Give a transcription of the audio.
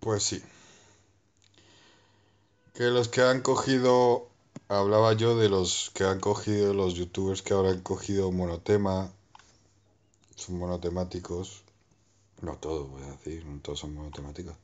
Pues sí. Que los que han cogido, hablaba yo de los que han cogido, los youtubers que ahora han cogido monotema, son monotemáticos. No todos, voy a decir, no todos son monotemáticos.